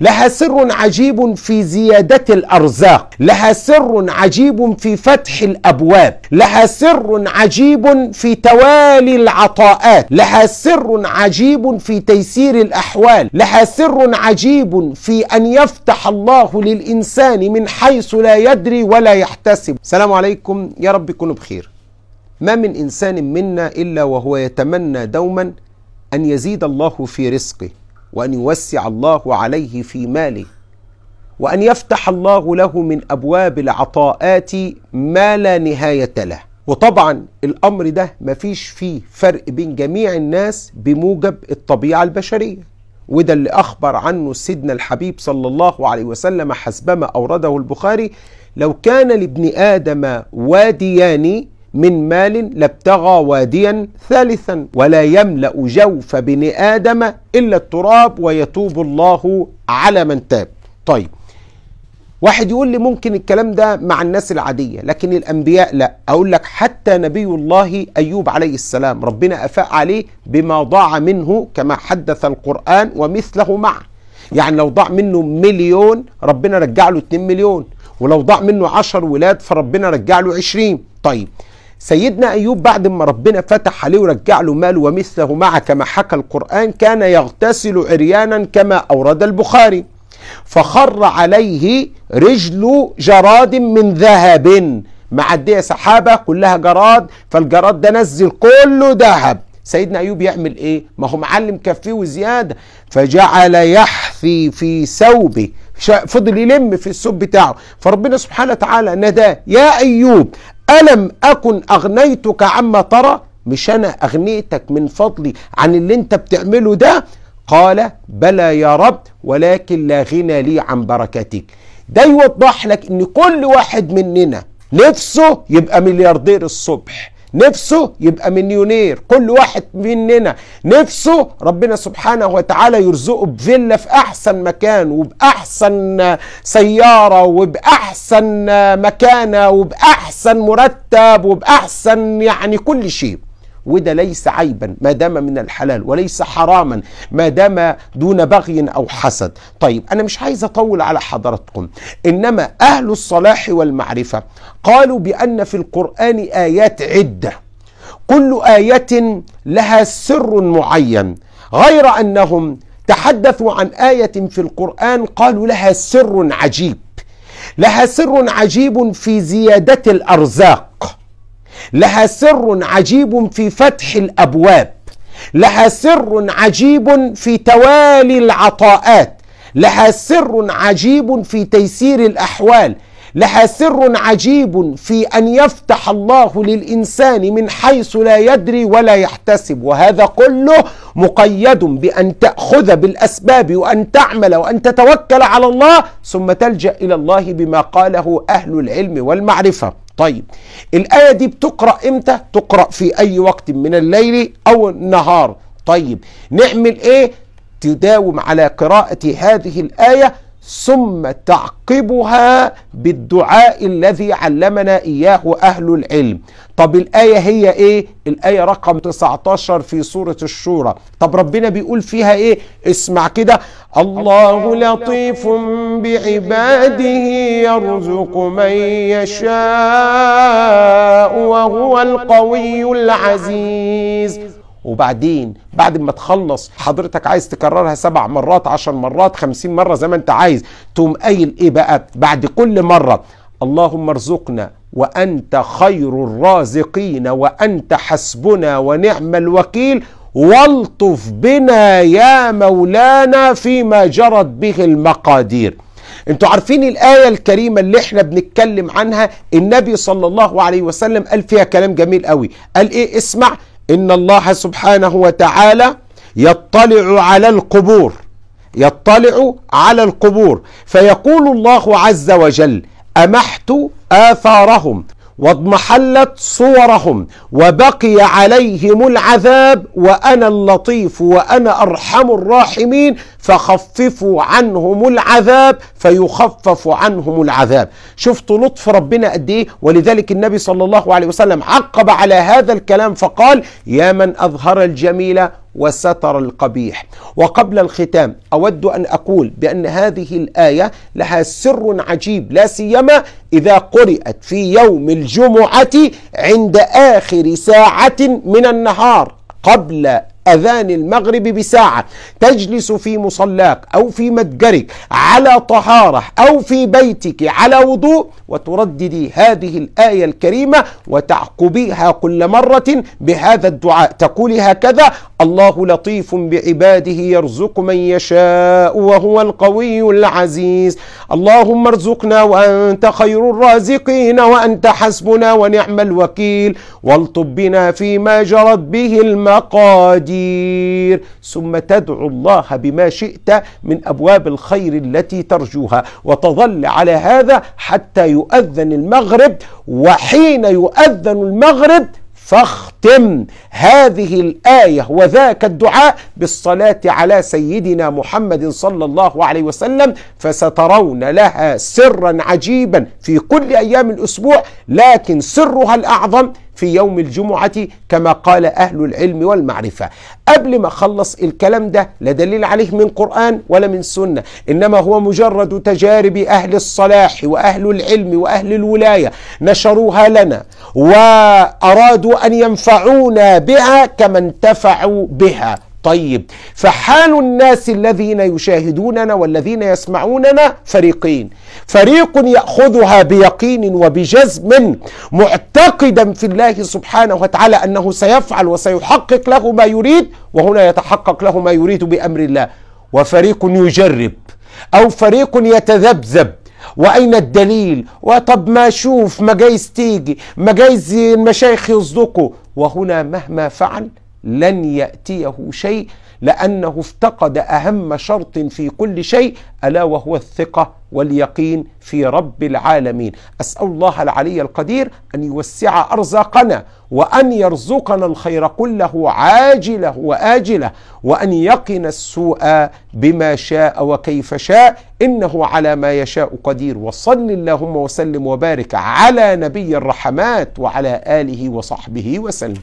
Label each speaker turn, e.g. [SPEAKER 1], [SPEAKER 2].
[SPEAKER 1] لها سر عجيب في زيادة الأرزاق لها سر عجيب في فتح الأبواب لها سر عجيب في توالي العطاءات لها سر عجيب في تيسير الأحوال لها سر عجيب في أن يفتح الله للإنسان من حيث لا يدري ولا يحتسب السلام عليكم يا رب كنوا بخير ما من إنسان منا إلا وهو يتمنى دوما أن يزيد الله في رزقه وأن يوسع الله عليه في ماله وأن يفتح الله له من أبواب العطاءات ما لا نهاية له وطبعا الأمر ده مفيش فيه فرق بين جميع الناس بموجب الطبيعة البشرية وده اللي أخبر عنه سيدنا الحبيب صلى الله عليه وسلم حسبما أورده البخاري لو كان لابن آدم واديان من مال لابتغى واديا ثالثا ولا يملأ جوف بني آدم إلا التراب ويتوب الله على من تاب طيب واحد يقول لي ممكن الكلام ده مع الناس العادية لكن الأنبياء لا أقول لك حتى نبي الله أيوب عليه السلام ربنا أفاء عليه بما ضاع منه كما حدث القرآن ومثله معه يعني لو ضاع منه مليون ربنا رجع له 2 مليون ولو ضاع منه 10 ولاد فربنا رجع له 20 طيب سيدنا أيوب بعد ما ربنا فتح عليه ورجع له ماله ومثله معه كما حكى القرآن كان يغتسل عريانا كما أورد البخاري فخر عليه رجل جراد من ذهب معدية سحابة كلها جراد فالجراد ده نزل كله ذهب سيدنا أيوب يعمل إيه؟ ما هو معلم كفيه وزيادة فجعل يحثي في ثوبه فضل يلم في الثوب بتاعه فربنا سبحانه وتعالى نداه يا أيوب ألم أكن أغنيتك عما ترى مش أنا أغنيتك من فضلي عن اللي أنت بتعمله ده قال بلى يا رب ولكن لا غنى لي عن بركتك ده يوضح لك ان كل واحد مننا نفسه يبقى ملياردير الصبح نفسه يبقى مليونير كل واحد مننا نفسه ربنا سبحانه وتعالى يرزقه بفيلا في احسن مكان وباحسن سياره وباحسن مكانه وباحسن مرتب وباحسن يعني كل شيء وده ليس عيبا ما دام من الحلال وليس حراما ما دام دون بغي أو حسد طيب أنا مش عايز أطول على حضراتكم إنما أهل الصلاح والمعرفة قالوا بأن في القرآن آيات عدة كل آية لها سر معين غير أنهم تحدثوا عن آية في القرآن قالوا لها سر عجيب لها سر عجيب في زيادة الأرزاق لها سر عجيب في فتح الابواب لها سر عجيب في توالي العطاءات لها سر عجيب في تيسير الاحوال لها سر عجيب في ان يفتح الله للانسان من حيث لا يدري ولا يحتسب وهذا كله مقيد بان تاخذ بالاسباب وان تعمل وان تتوكل على الله ثم تلجا الى الله بما قاله اهل العلم والمعرفه طيب الآية دي بتقرأ امتى؟ تقرأ في أي وقت من الليل أو النهار طيب نعمل ايه؟ تداوم على قراءة هذه الآية ثم تعقبها بالدعاء الذي علمنا إياه أهل العلم طب الآية هي إيه؟ الآية رقم 19 في سورة الشورى طب ربنا بيقول فيها إيه؟ اسمع كده الله لطيف بعباده يرزق من يشاء وهو القوي العزيز وبعدين بعد ما تخلص حضرتك عايز تكررها سبع مرات عشر مرات خمسين مرة زي ما انت عايز تقوم قايل ايه بقى بعد كل مرة اللهم ارزقنا وانت خير الرازقين وانت حسبنا ونعم الوكيل والطف بنا يا مولانا فيما جرت به المقادير انتوا عارفين الآية الكريمة اللي احنا بنتكلم عنها النبي صلى الله عليه وسلم قال فيها كلام جميل قوي قال ايه اسمع إن الله سبحانه وتعالى يطلع على القبور يطلع على القبور فيقول الله عز وجل أمحت آثارهم واضمحلت صورهم وبقي عليهم العذاب وأنا اللطيف وأنا أرحم الراحمين فخففوا عنهم العذاب فيخفف عنهم العذاب شفت لطف ربنا قد إيه ولذلك النبي صلى الله عليه وسلم عقب على هذا الكلام فقال يا من أظهر الجميل وستر القبيح وقبل الختام أود أن أقول بأن هذه الآية لها سر عجيب لا سيما إذا قرأت في يوم الجمعة عند آخر ساعة من النهار قبل أذان المغرب بساعة تجلس في مصلاك أو في متجرك على طهارة أو في بيتك على وضوء وترددي هذه الآية الكريمة وتعقبيها كل مرة بهذا الدعاء تقولي هكذا الله لطيف بعباده يرزق من يشاء وهو القوي العزيز اللهم ارزقنا وأنت خير الرازقين وأنت حسبنا ونعم الوكيل والطب بنا فيما جرت به المقادير كثير ثم تدعو الله بما شئت من أبواب الخير التي ترجوها وتظل على هذا حتى يؤذن المغرب وحين يؤذن المغرب فاختم هذه الآية وذاك الدعاء بالصلاة على سيدنا محمد صلى الله عليه وسلم فسترون لها سرا عجيبا في كل أيام الأسبوع لكن سرها الأعظم في يوم الجمعة كما قال أهل العلم والمعرفة قبل ما أخلص الكلام ده لا دليل عليه من قرآن ولا من سنة إنما هو مجرد تجارب أهل الصلاح وأهل العلم وأهل الولاية نشروها لنا وأرادوا أن ينفعونا بها كما انتفعوا بها طيب فحال الناس الذين يشاهدوننا والذين يسمعوننا فريقين فريق ياخذها بيقين وبجزم معتقدا في الله سبحانه وتعالى انه سيفعل وسيحقق له ما يريد وهنا يتحقق له ما يريد بامر الله وفريق يجرب او فريق يتذبذب واين الدليل وطب ما اشوف ما جايز تيجي ما جايز المشايخ يصدقوا وهنا مهما فعل لن يأتيه شيء لأنه افتقد أهم شرط في كل شيء ألا وهو الثقة واليقين في رب العالمين أسأل الله العلي القدير أن يوسع أرزاقنا وأن يرزقنا الخير كله عاجله وآجله وأن يقن السوء بما شاء وكيف شاء إنه على ما يشاء قدير وصل اللهم وسلم وبارك على نبي الرحمات وعلى آله وصحبه وسلم